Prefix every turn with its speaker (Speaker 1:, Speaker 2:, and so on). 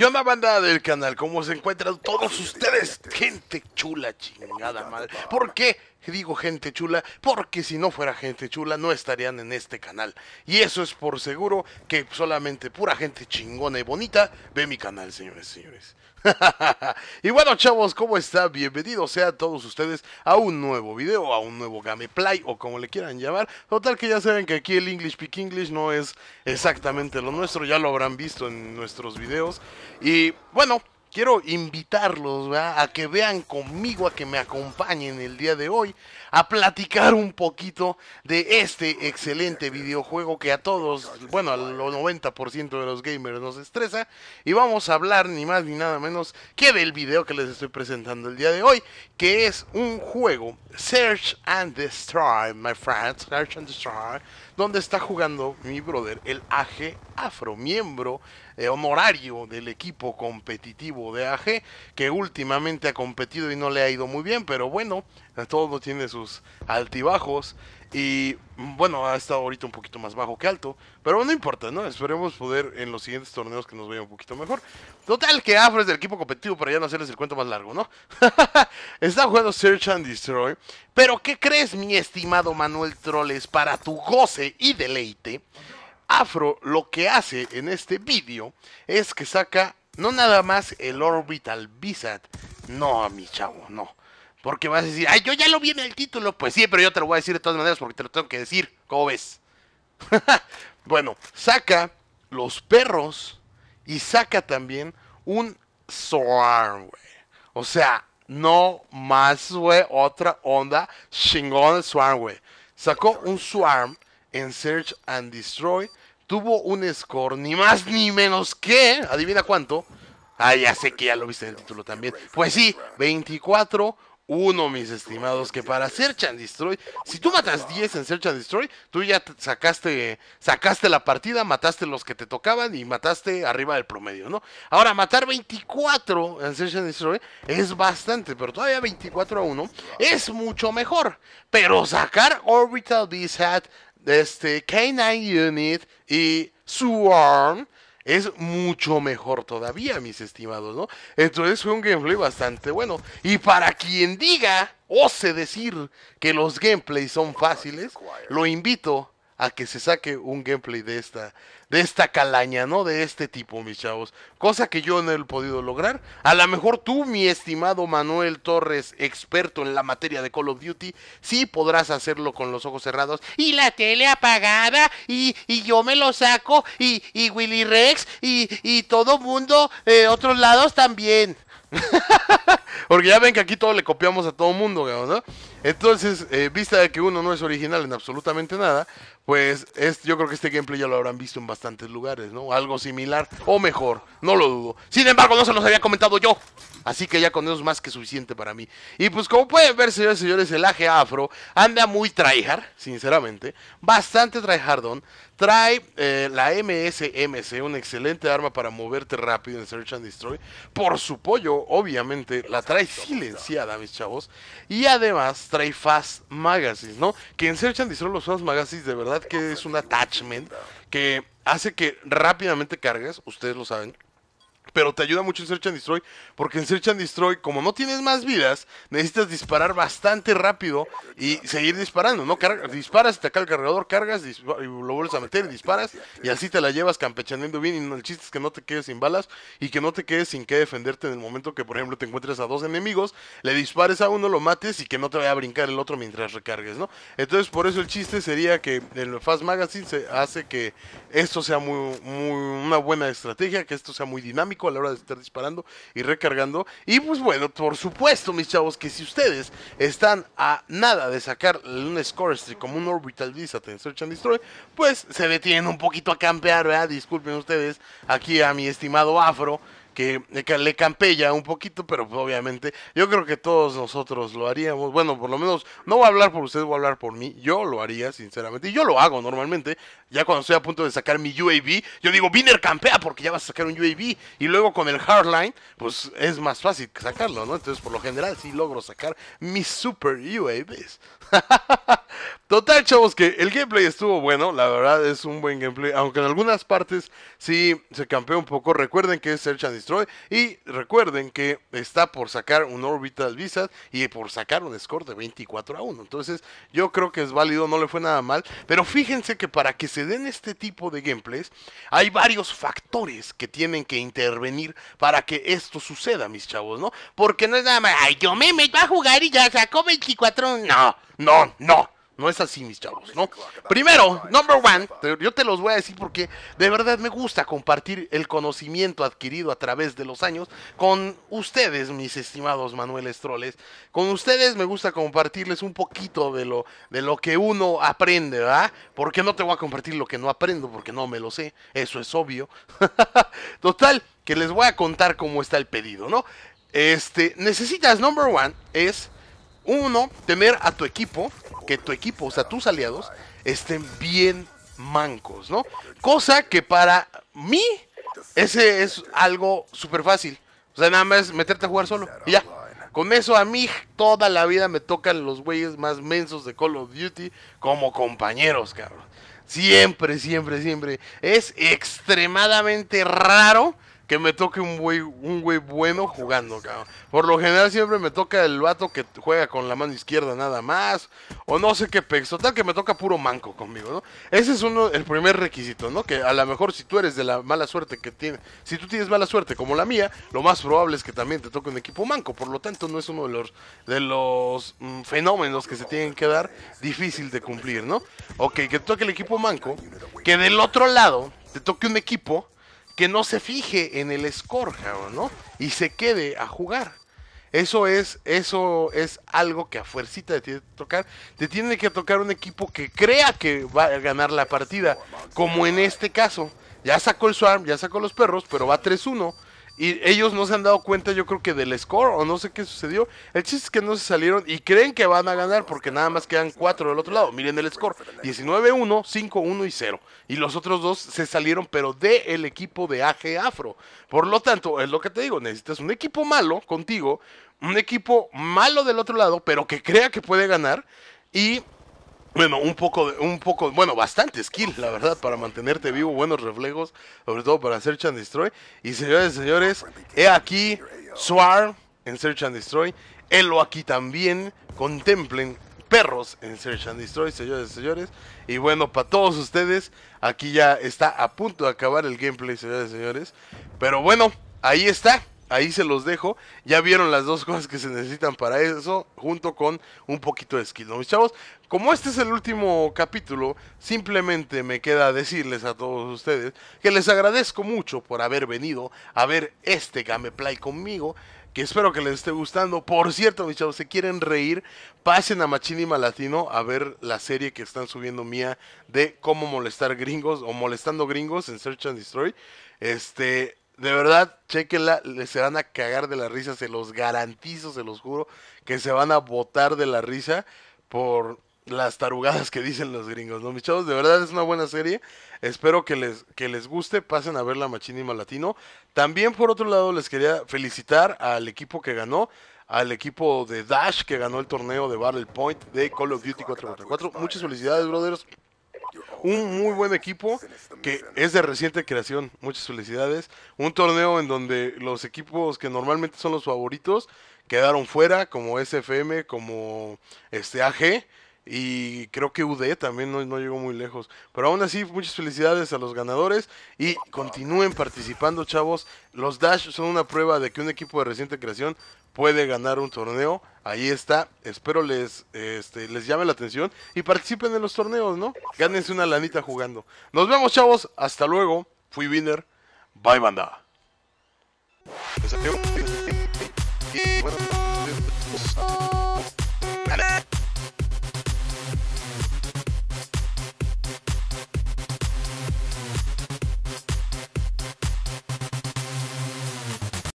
Speaker 1: ¿Qué onda, banda del canal? ¿Cómo se encuentran todos ustedes? Gente chula, chingada madre. ¿Por qué? digo gente chula, porque si no fuera gente chula no estarían en este canal. Y eso es por seguro que solamente pura gente chingona y bonita ve mi canal, señores, señores. y bueno, chavos, ¿cómo está, Bienvenidos sean todos ustedes a un nuevo video, a un nuevo gameplay o como le quieran llamar. Total que ya saben que aquí el English Pick English no es exactamente lo nuestro, ya lo habrán visto en nuestros videos. Y bueno, quiero invitarlos a que vean conmigo, a que me acompañen el día de hoy, a platicar un poquito de este excelente videojuego que a todos, bueno, a los 90% de los gamers nos estresa. Y vamos a hablar ni más ni nada menos que del video que les estoy presentando el día de hoy, que es un juego, Search and Destroy, my friends, Search and Destroy, donde está jugando mi brother, el AG Afro, miembro eh, honorario del equipo competitivo de AG, que últimamente ha competido y no le ha ido muy bien, pero bueno, todo tiene sus altibajos. Y bueno, ha estado ahorita un poquito más bajo que alto. Pero no importa, ¿no? Esperemos poder en los siguientes torneos que nos vaya un poquito mejor. Total que Afro del equipo competitivo para ya no hacerles el cuento más largo, ¿no? Está jugando Search and Destroy. Pero ¿qué crees, mi estimado Manuel Troles? Para tu goce y deleite. Afro lo que hace en este vídeo es que saca no nada más el Orbital Visat. No, mi chavo, no. Porque vas a decir, ay, yo ya lo vi en el título. Pues sí, pero yo te lo voy a decir de todas maneras porque te lo tengo que decir. ¿Cómo ves? bueno, saca los perros y saca también un Swarm, güey O sea, no más, güey, otra onda chingón Swarm, güey. Sacó un Swarm en Search and Destroy tuvo un score ni más ni menos que, adivina cuánto. Ah, ya sé que ya lo viste en el título también. Pues sí, 24 1 mis estimados, que para Search and Destroy, si tú matas 10 en Search and Destroy, tú ya sacaste, sacaste la partida, mataste los que te tocaban y mataste arriba del promedio, ¿no? Ahora, matar 24 en Search and Destroy es bastante, pero todavía 24 a 1 es mucho mejor. Pero sacar Orbital Beast Hat este, K9 Unit y Swarm es mucho mejor todavía, mis estimados, ¿no? Entonces fue un gameplay bastante bueno. Y para quien diga, se decir que los gameplays son fáciles, lo invito a que se saque un gameplay de esta, de esta calaña, ¿no? De este tipo, mis chavos. Cosa que yo no he podido lograr. A lo mejor tú, mi estimado Manuel Torres, experto en la materia de Call of Duty, sí podrás hacerlo con los ojos cerrados y la tele apagada y, yo me lo saco y, y Willy Rex y, y todo mundo, eh, otros lados también. Porque ya ven que aquí todo le copiamos a todo mundo, ¿no? Entonces, eh, vista de que uno no es original en absolutamente nada, pues es, yo creo que este gameplay ya lo habrán visto en bastantes lugares, ¿no? Algo similar, o mejor, no lo dudo. Sin embargo, no se los había comentado yo. Así que ya con eso es más que suficiente para mí. Y pues como pueden ver, señores y señores, el aje afro anda muy tryhard, sinceramente. Bastante tryhardón. Trae eh, la MSMC, una excelente arma para moverte rápido en Search and Destroy. Por su pollo, obviamente, la trae silenciada, mis chavos. Y además trae Fast Magazines, ¿no? Que en Search and Destroy los Fast Magazines de verdad que es un attachment que hace que rápidamente cargues, ustedes lo saben, pero te ayuda mucho en Search and Destroy, porque en Search and Destroy, como no tienes más vidas, necesitas disparar bastante rápido y seguir disparando, ¿no? disparas te acaba el cargador, cargas y lo vuelves a meter y disparas, y así te la llevas campechando bien, y el chiste es que no te quedes sin balas y que no te quedes sin que defenderte en el momento que, por ejemplo, te encuentres a dos enemigos, le dispares a uno, lo mates y que no te vaya a brincar el otro mientras recargues, ¿no? Entonces, por eso el chiste sería que el Fast Magazine se hace que esto sea muy, muy una buena estrategia, que esto sea muy dinámico, a la hora de estar disparando y recargando. Y pues bueno, por supuesto, mis chavos, que si ustedes están a nada de sacar un score este, como un orbital visa en Search and Destroy, pues se detienen un poquito a campear, ¿verdad? Disculpen ustedes aquí a mi estimado Afro que le campea un poquito, pero pues, obviamente yo creo que todos nosotros lo haríamos. Bueno, por lo menos no voy a hablar por ustedes, voy a hablar por mí. Yo lo haría, sinceramente. Y yo lo hago normalmente. Ya cuando estoy a punto de sacar mi UAV, yo digo, Viner campea porque ya vas a sacar un UAV. Y luego con el Hardline, pues es más fácil sacarlo, ¿no? Entonces por lo general sí logro sacar mis super UAVs. Total, chavos, que el gameplay estuvo bueno. La verdad es un buen gameplay. Aunque en algunas partes sí se campea un poco. Recuerden que es el and y recuerden que está por sacar un Orbital Visa y por sacar un score de 24 a 1. Entonces, yo creo que es válido, no le fue nada mal. Pero fíjense que para que se den este tipo de gameplays, hay varios factores que tienen que intervenir para que esto suceda, mis chavos, ¿no? Porque no es nada más, ay, yo me meto a jugar y ya sacó 24. No, no, no. No es así, mis chavos, ¿no? Primero, number one, yo te los voy a decir porque de verdad me gusta compartir el conocimiento adquirido a través de los años con ustedes, mis estimados Manuel Estroles. Con ustedes me gusta compartirles un poquito de lo, de lo que uno aprende, ¿verdad? Porque no te voy a compartir lo que no aprendo, porque no me lo sé, eso es obvio. Total, que les voy a contar cómo está el pedido, ¿no? Este, necesitas, number one, es uno, tener a tu equipo, que tu equipo, o sea, tus aliados, estén bien mancos, ¿no? Cosa que para mí, ese es algo súper fácil. O sea, nada más meterte a jugar solo ya. Con eso a mí toda la vida me tocan los güeyes más mensos de Call of Duty como compañeros, cabrón. Siempre, siempre, siempre. Es extremadamente raro que me toque un güey, un güey bueno jugando, cabrón. Por lo general siempre me toca el vato que juega con la mano izquierda nada más. O no sé qué pex. Total que me toca puro manco conmigo, ¿no? Ese es uno, el primer requisito, ¿no? Que a lo mejor si tú eres de la mala suerte que tiene, si tú tienes mala suerte como la mía, lo más probable es que también te toque un equipo manco. Por lo tanto, no es uno de los, de los mm, fenómenos que se tienen que dar difícil de cumplir, ¿no? Ok, que te toque el equipo manco. Que del otro lado te toque un equipo que no se fije en el score, ¿no? Y se quede a jugar. Eso es, eso es algo que a fuercita te tiene que tocar. Te tiene que tocar un equipo que crea que va a ganar la partida. Como en este caso. Ya sacó el Swarm, ya sacó los perros, pero va 3-1. Y ellos no se han dado cuenta, yo creo que del score o no sé qué sucedió. El chiste es que no se salieron y creen que van a ganar porque nada más quedan cuatro del otro lado. Miren el score: 19-1, 5-1 y 0. Y los otros dos se salieron, pero de el equipo de AG Afro. Por lo tanto, es lo que te digo: necesitas un equipo malo contigo, un equipo malo del otro lado, pero que crea que puede ganar. Y bueno, un poco, de, un poco, bueno, bastante skill, la verdad, para mantenerte vivo, buenos reflejos, sobre todo para Search and Destroy. Y señores, señores, he aquí Swarm en Search and Destroy, Elo aquí también, contemplen perros en Search and Destroy, señores, señores. Y bueno, para todos ustedes, aquí ya está a punto de acabar el gameplay, señores, señores. Pero bueno, ahí está ahí se los dejo. Ya vieron las dos cosas que se necesitan para eso, junto con un poquito de skill. Mis chavos, como este es el último capítulo, simplemente me queda decirles a todos ustedes que les agradezco mucho por haber venido a ver este Gameplay conmigo que espero que les esté gustando. Por cierto, mis chavos, si quieren reír, pasen a Machinima Latino a ver la serie que están subiendo mía de cómo molestar gringos o molestando gringos en Search and Destroy. Este, de verdad, chequenla, se van a cagar de la risa, se los garantizo, se los juro, que se van a botar de la risa por las tarugadas que dicen los gringos, ¿no, mis De verdad es una buena serie. Espero que les, que les guste. Pasen a ver la Machinima Latino. También, por otro lado, les quería felicitar al equipo que ganó. Al equipo de Dash que ganó el torneo de Battle Point de Call of Duty 444. Muchas felicidades, brothers un muy buen equipo que es de reciente creación. Muchas felicidades. Un torneo en donde los equipos que normalmente son los favoritos quedaron fuera, como SFM, como este AG. Y creo que UD también no, llegó muy lejos. Pero aún así, muchas felicidades a los ganadores. Y continúen participando, chavos. Los Dash son una prueba de que un equipo de reciente creación puede ganar un torneo. Ahí está. Espero les, este, les llame la atención. Y participen en los torneos, ¿no? Gánense una lanita jugando. Nos vemos, chavos. Hasta luego. Fui Winner. Bye, banda.